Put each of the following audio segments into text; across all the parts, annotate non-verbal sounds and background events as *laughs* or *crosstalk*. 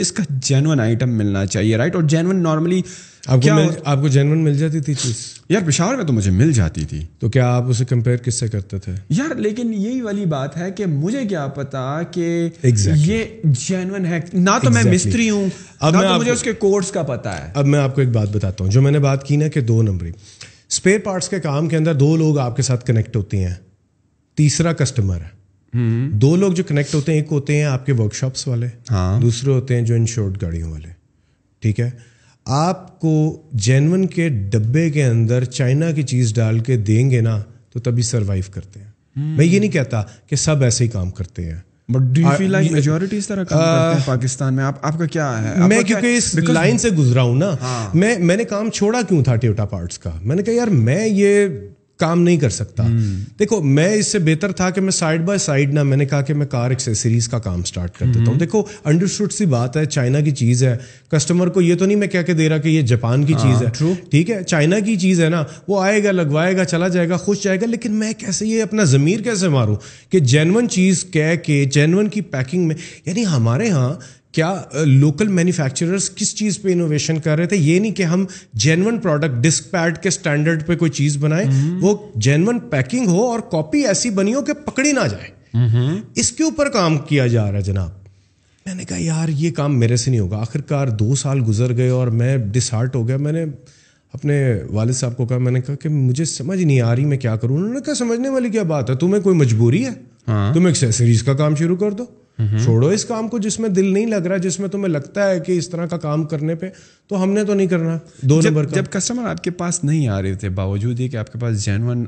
इसका genuine item मिलना चाहिए राइट और जेनवन नॉर्मली आपको मिल, आपको जेनवन मिल जाती थी चीज यार पिशावर में तो मुझे मिल जाती थी तो क्या आप उसे कंपेयर किससे करते थे यार लेकिन यही वाली बात है कि मुझे क्या पता कि exactly. ये जेनवन है ना तो exactly. मैं मिस्त्री हूं अब ना तो मुझे उसके कोर्स का पता है अब मैं आपको एक बात बताता हूँ जो मैंने बात की ना कि दो नंबरी स्पेयर पार्ट्स के काम के अंदर दो लोग आपके साथ कनेक्ट होती हैं तीसरा कस्टमर है हम्म। दो लोग जो कनेक्ट होते हैं एक होते हैं आपके वर्कशॉप्स वाले हाँ दूसरे होते हैं जो इंश्योर्ड गाड़ियों वाले ठीक है आपको जेनवन के डब्बे के अंदर चाइना की चीज़ डाल के देंगे ना तो तभी सरवाइव करते हैं हम्म। मैं ये नहीं कहता कि सब ऐसे ही काम करते हैं but do you feel like majority इस तरह काम करते हैं पाकिस्तान में आप आपका क्या है आपका मैं क्योंकि इस लाइन से गुजरा हूं ना हाँ. मैं मैंने काम छोड़ा क्यों था ट्योटा पार्ट्स का मैंने कहा यार मैं ये काम नहीं कर सकता हम्म। देखो मैं इससे बेहतर था कि मैं साइड बाय साइड ना मैंने कहा कि मैं कार एक्सेसरीज का काम स्टार्ट कर देता हूँ हम्म। देखो अंडरस्टूड सी बात है चाइना की चीज़ है कस्टमर को ये तो नहीं मैं कह के दे रहा कि ये जापान की हाँ, चीज़ है ठीक है चाइना की चीज़ है ना वो आएगा लगवाएगा चला जाएगा खुश जाएगा लेकिन मैं कैसे ये अपना ज़मीर कैसे मारूँ कि जेनवन चीज़ कह के जेनवन की पैकिंग में यानी हमारे यहाँ क्या लोकल मैन्युफैक्चरर्स किस चीज़ पे इनोवेशन कर रहे थे ये नहीं कि हम जेनवन प्रोडक्ट डिस्क पैड के स्टैंडर्ड पे कोई चीज़ बनाए हम्म। वो जेनवन पैकिंग हो और कॉपी ऐसी बनी हो कि पकड़ी ना जाए हम्म। इसके ऊपर काम किया जा रहा है जनाब मैंने कहा यार ये काम मेरे से नहीं होगा आखिरकार दो साल गुजर गए और मैं डिसहार्ट हो गया मैंने अपने वालिद साहब को कहा मैंने कहा कि मुझे समझ नहीं आ रही मैं क्या करूं उन्होंने कहा समझने वाली क्या बात है तुम्हें कोई मजबूरी है हाँ। तुम एक्सेसरीज का काम शुरू कर दो हम्म। छोड़ो इस काम को जिसमें दिल नहीं लग रहा जिसमें तुम्हें लगता है कि इस तरह का काम करने पे तो हमने तो नहीं करना दो नंबर जब कस्टमर आपके पास नहीं आ रहे थे बावजूद ये कि आपके पास जेनवन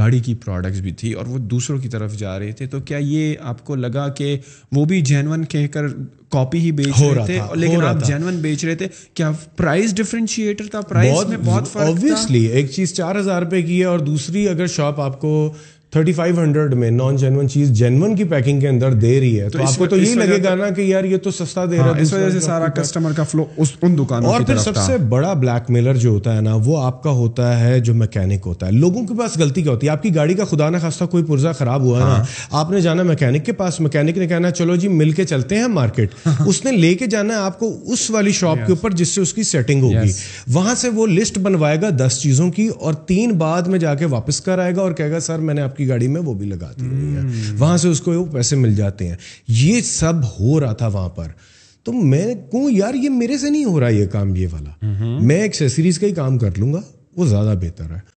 गाड़ी की प्रोडक्ट्स भी थी और वो दूसरों की तरफ जा रहे थे तो क्या ये आपको लगा कि वो भी जेनवन कहकर कॉपी ही बेच रहे थे था, लेकिन आप जेनवन बेच रहे थे क्या प्राइस डिफरेंशिएटर था प्राइस में बहुत ऑब्वियसली एक चीज चार हजार रुपए की है और दूसरी अगर शॉप आपको थर्टी फाइव हंड्रेड में नॉन जेनवन चीज जेनवन की पैकिंग के अंदर दे रही है तो, तो आपको तो यही लगेगा ना कि यार ये तो सस्ता दे हाँ, रहा है हाँ, इस वजह से सारा कस्टमर का फ्लो उस उन दुकानों और फिर सबसे बड़ा ब्लैकमेलर जो होता है ना वो आपका होता है जो मैकेनिक होता है लोगों के पास गलती क्या होती है आपकी गाड़ी का खुदा ना खास्ता कोई पुर्जा खराब हुआ ना हाँ। आपने जाना मैकेनिक के पास मैकेनिक ने कहना चलो जी मिल चलते हैं मार्केट *laughs* उसने लेके जाना है आपको उस वाली शॉप के ऊपर जिससे उसकी सेटिंग होगी वहां से वो लिस्ट बनवाएगा दस चीजों की और तीन बाद में जाके वापस कर आएगा और कहेगा सर मैंने आप आपकी गाड़ी में वो भी लगा दी हुई है वहां से उसको पैसे मिल जाते हैं ये सब हो रहा था वहां पर तो मैं कहूँ यार ये मेरे से नहीं हो रहा ये काम ये वाला हम्म। मैं एक्सेसरीज का ही काम कर लूंगा वो ज्यादा बेहतर है